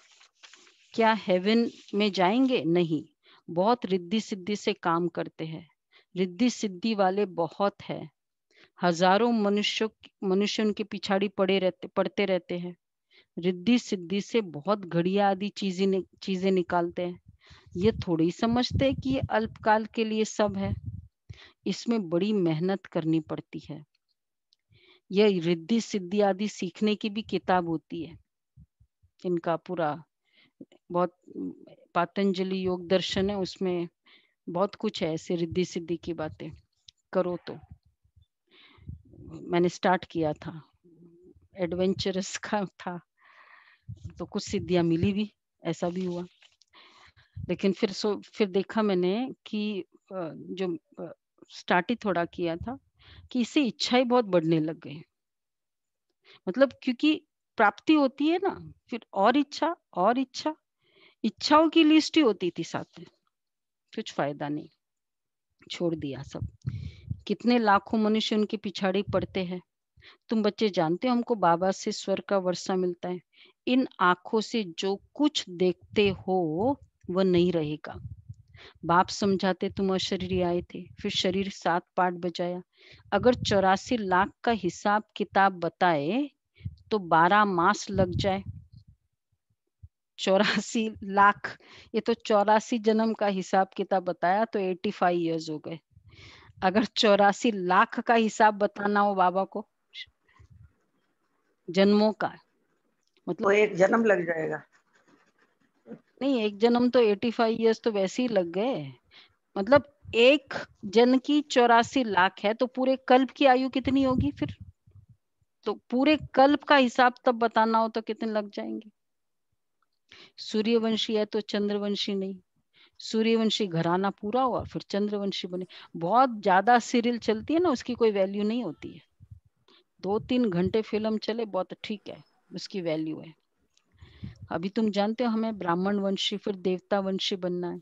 क्या हेवन में जाएंगे नहीं बहुत रिद्धि सिद्धि से काम करते हैं रिद्धि सिद्धि वाले बहुत है हजारों मनुष्य मनुष्य उनके पिछाड़ी पड़े रहते पड़ते रहते हैं रिद्धि सिद्धि से बहुत घड़िया आदि चीजें चीजें निकालते हैं ये थोड़ी समझते हैं कि ये अल्पकाल के लिए सब है इसमें बड़ी मेहनत करनी पड़ती है यह रिद्धि सिद्धि आदि सीखने की भी किताब होती है इनका पूरा बहुत पातंजलि योग दर्शन है उसमें बहुत कुछ है ऐसे रिद्धि सिद्धि की बातें करो तो मैंने स्टार्ट किया था एडवेंचरस का था तो कुछ सिद्धियां मिली भी ऐसा भी हुआ लेकिन फिर सो फिर देखा मैंने कि जो स्टार्ट ही थोड़ा किया था कि इससे इच्छा ही बहुत बढ़ने लग गई मतलब क्योंकि प्राप्ति होती है ना हम्म। फिर और इच्छा और इच्छा इच्छाओं की लिस्ट ही होती थी साथ में कुछ फायदा नहीं छोड़ दिया सब कितने लाखों मनुष्य उनके पिछाड़ी पड़ते हैं तुम बच्चे जानते हो हमको बाबा से स्वर का वर्षा मिलता है इन आंखों से जो कुछ देखते हो वह नहीं रहेगा बाप समझाते तुम अशरीरी आए थे फिर शरीर सात पाठ बजाया अगर चौरासी लाख का हिसाब किताब बताए तो बारह मास लग जाए चौरासी लाख ये तो चौरासी जन्म का हिसाब किताब बताया तो एट्टी फाइव ईयर्स हो गए अगर चौरासी लाख का हिसाब बताना हो बाबा को जन्मों का मतलब तो एक जन्म लग जाएगा नहीं एक जन्म तो एटी फाइव ईयर्स तो वैसे ही लग गए मतलब एक जन की चौरासी लाख है तो पूरे कल्प की आयु कितनी होगी फिर तो पूरे कल्प का हिसाब तब बताना हो तो कितने लग जाएंगे सूर्यवंशी है तो चंद्रवंशी नहीं सूर्यवंशी घराना पूरा हुआ फिर चंद्रवंशी बने बहुत ज्यादा सीरियल चलती है ना उसकी कोई वैल्यू नहीं होती है दो तीन घंटे फिल्म चले बहुत ठीक है उसकी वैल्यू है अभी तुम जानते हो हमें ब्राह्मण वंशी फिर देवता वंशी बनना है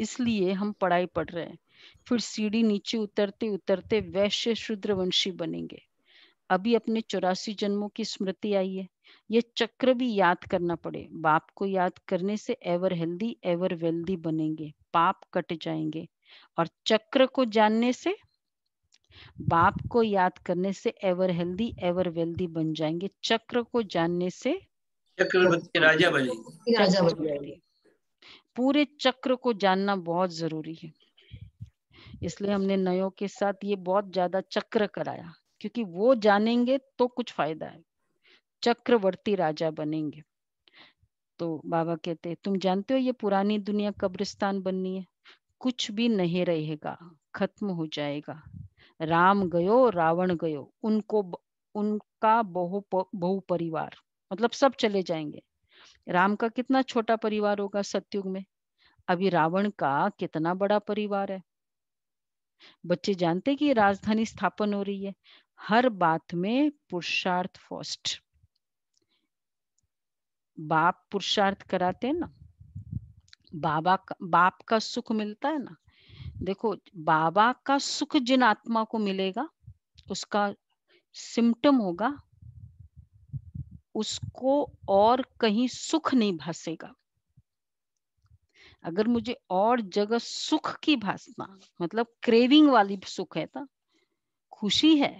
इसलिए हम पढ़ाई पढ़ रहे हैं फिर सीढ़ी नीचे उतरते उतरते वैश्य शूद्र वंशी बनेंगे अभी अपने चौरासी जन्मों की स्मृति आई है ये चक्र भी याद करना पड़े बाप को याद करने से एवर हेल्दी एवर वेल्दी बनेंगे पाप कट जाएंगे और चक्र को जानने से बाप को याद करने से एवर हेल्दी एवर वेल्दी बन जाएंगे चक्र को जानने से चक्रवर्ती राजा बनेंगे राजा पूरे चक्र को जानना बहुत जरूरी है इसलिए हमने नयों के साथ ये बहुत ज्यादा चक्र कराया क्योंकि वो जानेंगे तो कुछ फायदा है चक्रवर्ती राजा बनेंगे तो बाबा कहते तुम जानते हो ये पुरानी दुनिया कब्रिस्तान बननी है कुछ भी नहीं रहेगा खत्म हो जाएगा राम गयो रावण गयो उनको उनका बहु बहु परिवार मतलब सब चले जाएंगे राम का कितना छोटा परिवार होगा सत्युग में अभी रावण का कितना बड़ा परिवार है बच्चे जानते कि राजधानी स्थापन हो रही है हर बात में पुरुषार्थ फर्स्ट बाप पुरुषार्थ कराते हैं ना बाबा का बाप का सुख मिलता है ना देखो बाबा का सुख जिन आत्मा को मिलेगा उसका सिम्टम होगा उसको और कहीं सुख नहीं भासेगा अगर मुझे और जगह सुख की भासना मतलब क्रेविंग वाली सुख है ना खुशी है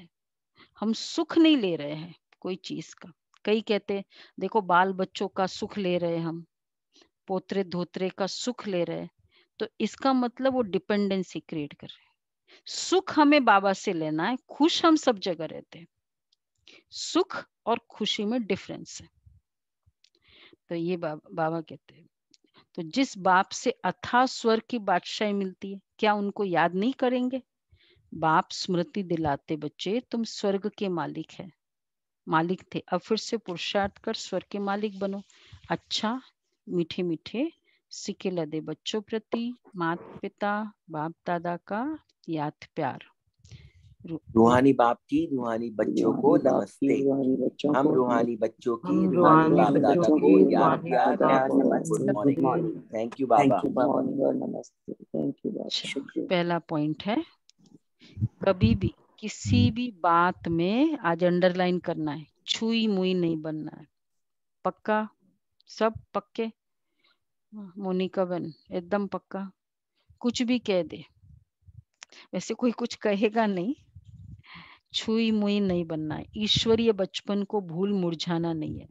हम सुख नहीं ले रहे हैं कोई चीज का कई कहते देखो बाल बच्चों का सुख ले रहे हम पोतरे धोतरे का सुख ले रहे तो इसका मतलब वो डिपेंडेंसी क्रिएट कर रहे सुख हमें बाबा से लेना है खुश हम सब जगह रहते हैं सुख और खुशी में डिफरेंस है तो ये बाबा बाबा कहते हैं तो जिस बाप से अथा स्वर की बादशाही मिलती है क्या उनको याद नहीं करेंगे बाप स्मृति दिलाते बच्चे तुम स्वर्ग के मालिक है मालिक थे अब फिर से पुरुषार्थ कर स्वर्ग के मालिक बनो अच्छा मीठे मीठे सिक्के लदे बच्चों प्रति मात पिता बाप दादा का याद प्यार रूहानी बाप की रूहानी बच्चों को नमस्ते हम रूहानी बच्चों की रूहानी बाप दादा को याद प्यार थैंक यू बाबा नमस्ते थैंक यू अच्छा, पहला पॉइंट है कभी भी किसी हम्म। भी बात में आज अंडरलाइन करना है छुई मुई नहीं बनना है पक्का सब पक्के मोनिका बन एकदम पक्का कुछ भी कह दे वैसे कोई कुछ कहेगा नहीं छुई मुई नहीं बनना है ईश्वरीय बचपन को भूल मुरझाना नहीं है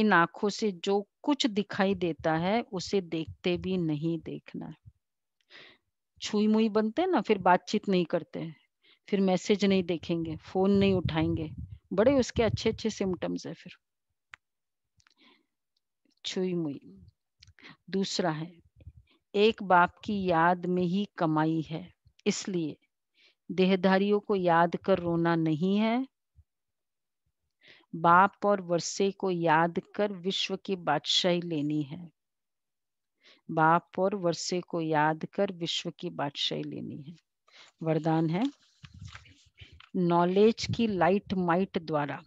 इन आंखों से जो कुछ दिखाई देता है उसे देखते भी नहीं देखना है छुई मुई बनते हैं ना फिर बातचीत नहीं करते हैं फिर मैसेज नहीं देखेंगे फोन नहीं उठाएंगे बड़े उसके अच्छे अच्छे सिम्टम्स है फिर छुई मुई दूसरा है एक बाप की याद में ही कमाई है इसलिए देहधारियों को याद कर रोना नहीं है बाप और वर्षे को याद कर विश्व की बादशाही लेनी है बाप और वर्षे को याद कर विश्व की बादशाही लेनी है वरदान है नॉलेज की लाइट माइट द्वारा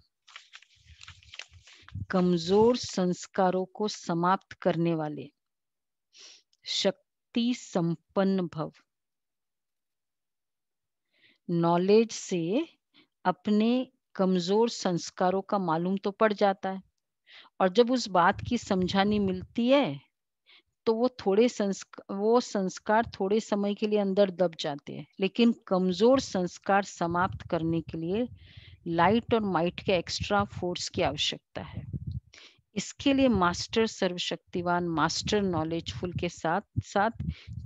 कमजोर संस्कारों को समाप्त करने वाले शक्ति संपन्न भव नॉलेज से अपने कमजोर संस्कारों का मालूम तो पड़ जाता है और जब उस बात की समझानी मिलती है तो वो थोड़े संस्कार वो संस्कार थोड़े समय के लिए अंदर दब जाते हैं लेकिन कमजोर संस्कार समाप्त करने के लिए लाइट और माइट के एक्स्ट्रा फोर्स की आवश्यकता है इसके लिए मास्टर सर्वशक्तिवान मास्टर नॉलेजफुल के साथ साथ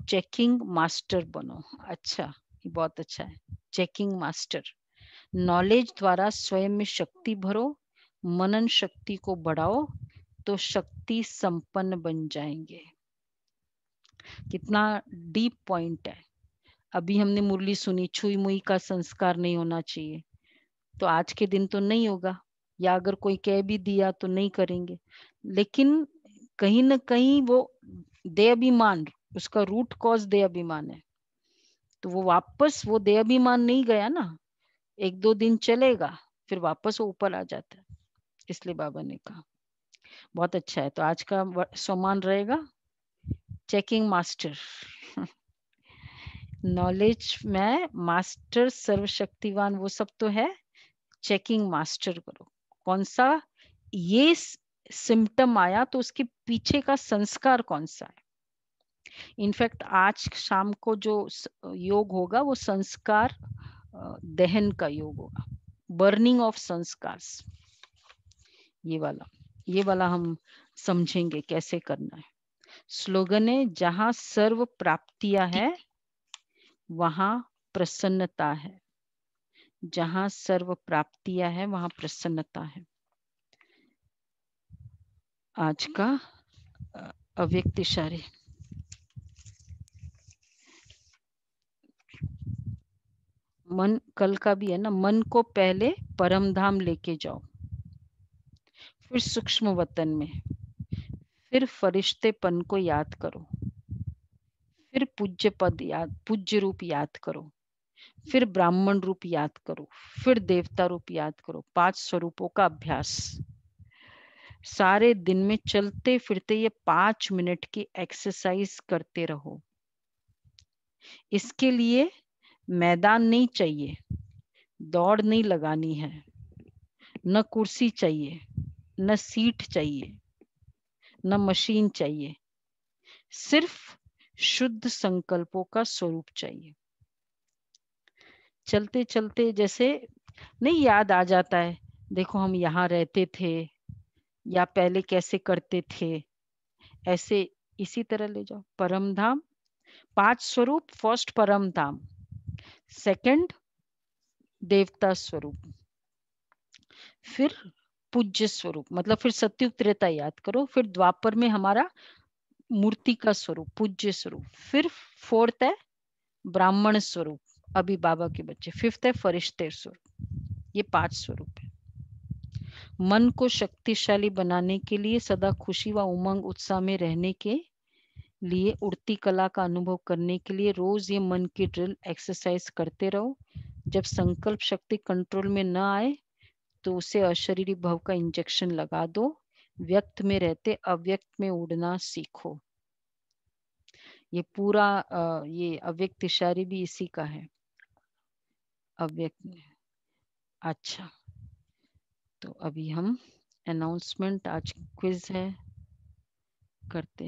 चेकिंग मास्टर बनो अच्छा बहुत अच्छा है चेकिंग मास्टर नॉलेज द्वारा स्वयं में शक्ति भरो मनन शक्ति को बढ़ाओ तो शक्ति संपन्न बन जाएंगे कितना डीप पॉइंट है अभी हमने मुरली सुनी छुई मुई का संस्कार नहीं होना चाहिए तो आज के दिन तो नहीं होगा या अगर कोई कह भी दिया तो नहीं करेंगे लेकिन कहीं ना कहीं वो दे अभिमान उसका रूट कॉज दे अभिमान है तो वो वापस वो दे अभिमान नहीं गया ना एक दो दिन चलेगा फिर वापस वो ऊपर आ जाता है इसलिए बाबा ने कहा बहुत अच्छा है तो आज का सम्मान रहेगा चेकिंग मास्टर नॉलेज में मास्टर सर्वशक्तिवान वो सब तो है चेकिंग मास्टर करो कौन सा ये सिम्टम आया तो उसके पीछे का संस्कार कौन सा है इनफैक्ट आज शाम को जो योग होगा वो संस्कार दहन का योग होगा बर्निंग ऑफ संस्कार ये वाला ये वाला हम समझेंगे कैसे करना है स्लोगन है जहां सर्व प्राप्तियां है वहां प्रसन्नता है जहां सर्व प्राप्तियां है वहां प्रसन्नता है आज का अव्यक्त इशारे मन कल का भी है ना मन को पहले परमधाम लेके जाओ फिर सूक्ष्म वतन में फिर फरिश्तेपन को याद करो फिर पूज्य पद याद पूज्य रूप याद करो फिर ब्राह्मण रूप याद करो फिर देवता रूप याद करो पांच स्वरूपों का अभ्यास सारे दिन में चलते फिरते ये पांच मिनट की एक्सरसाइज करते रहो इसके लिए मैदान नहीं चाहिए दौड़ नहीं लगानी है न कुर्सी चाहिए न सीट चाहिए न मशीन चाहिए सिर्फ शुद्ध संकल्पों का स्वरूप चाहिए चलते चलते जैसे नहीं याद आ जाता है देखो हम यहाँ रहते थे या पहले कैसे करते थे ऐसे इसी तरह ले जाओ परम धाम पांच स्वरूप फर्स्ट परम धाम सेकंड देवता स्वरूप फिर पूज्य स्वरूप मतलब फिर सत्युग त्रेता याद करो फिर द्वापर में हमारा मूर्ति का स्वरूप पूज्य स्वरूप फिर फोर्थ है ब्राह्मण स्वरूप अभी बाबा के बच्चे फिफ्थ है फरिश्ते स्वरूप ये पांच स्वरूप है मन को शक्तिशाली बनाने के लिए सदा खुशी व उमंग उत्साह में रहने के लिए उड़ती कला का अनुभव करने के लिए रोज ये मन की ड्रिल एक्सरसाइज करते रहो जब संकल्प शक्ति कंट्रोल में न आए तो उसे अशरीरी भव का इंजेक्शन लगा दो व्यक्त में रहते अव्यक्त में उड़ना सीखो ये पूरा ये अव्यक्त इशारी भी इसी का है अव्यक्त अच्छा तो अभी हम अनाउंसमेंट आज क्विज है करते